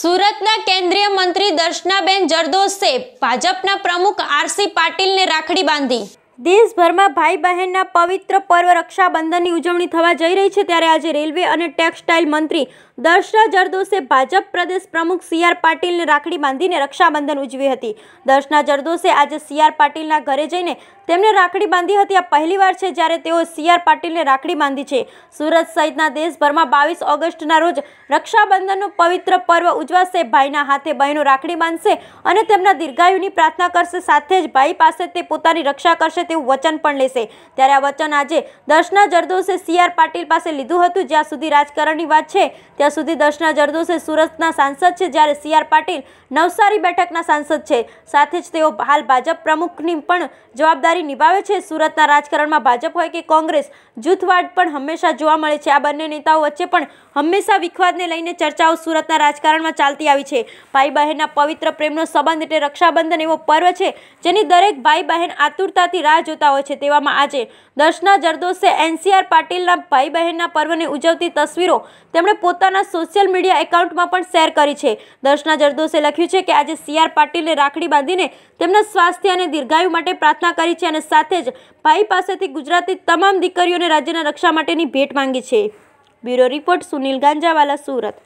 સુરતના કેન્દ્રીય મંત્રી દર્શનાબેન જરદોસે ભાજપના પ્રમુખ આરસી પાટીલને રાખડી બાંધી દેશભરમાં ભાઈ બહેનના પવિત્ર પર્વ રક્ષાબંધનની ઉજવણી થવા જઈ રહી છે ત્યારે આજે રેલવે અને ટેક્સટાઇલ મંત્રી દર્શના જરદોસે ભાજપ પ્રદેશ પ્રમુખ સી આર પાટીલને રાખડી બાંધીને રક્ષાબંધન ઉજવી હતી દર્શના જરદોસે આજે સી આર પાટીલના ઘરે જઈને તેમને રાખડી બાંધી હતી આ પહેલીવાર છે જ્યારે તેઓ સી આર પાટીલને રાખડી બાંધી છે સુરત સહિતના દેશભરમાં બાવીસ ઓગસ્ટના રોજ રક્ષાબંધનનું પવિત્ર પર્વ ઉજવાશે ભાઈના હાથે બહેનો રાખડી બાંધશે અને તેમના દીર્ઘાયુની પ્રાર્થના કરશે સાથે જ ભાઈ પાસે તે પોતાની રક્ષા કરશે કરશે તેવું વચન પણ લેશે ત્યારે આ વચન આજે દર્શના જરદોસે સીઆર પાટીલ પાસે લીધું હતું જ્યાં સુધી રાજકારણની વાત છે ત્યાં સુધી દર્શના જરદોસે સુરતના સાંસદ છે જ્યારે સીઆર પાટીલ નવસારી બેઠકના સાંસદ છે સાથે જ તેઓ હાલ ભાજપ પ્રમુખની પણ જવાબદારી નિભાવે છે સુરતના રાજકારણમાં ભાજપ હોય કે કોંગ્રેસ જૂથવાદ પણ હંમેશા જોવા મળે છે આ બંને નેતાઓ વચ્ચે પણ હંમેશા વિખવાદને લઈને ચર્ચાઓ સુરતના રાજકારણમાં ચાલતી આવી છે ભાઈ બહેનના પવિત્ર પ્રેમનો સંબંધ એટલે રક્ષાબંધન એવો પર્વ છે જેની દરેક ભાઈ બહેન આતુરતાથી રાહ જોતા હોય છે તેવામાં આજે દર્શના જરદોસે એનસીઆર પાટીલના ભાઈ બહેનના પર્વને ઉજવતી તસવીરો તેમણે પોતાના સોશિયલ મીડિયા એકાઉન્ટમાં પણ શેર કરી છે દર્શના જરદોસે લખ્યું છે કે આજે સીઆર પાટીલને રાખડી બાંધીને તેમના સ્વાસ્થ્ય અને દીર્ઘાયુ માટે પ્રાર્થના કરી છે અને સાથે જ ભાઈ પાસેથી ગુજરાતી તમામ દીકરીઓને રાજ્યના રક્ષા માટેની ભેટ માંગી છે બ્યુરો રિપોર્ટ સુનિલ ગાંજાવાલા સુરત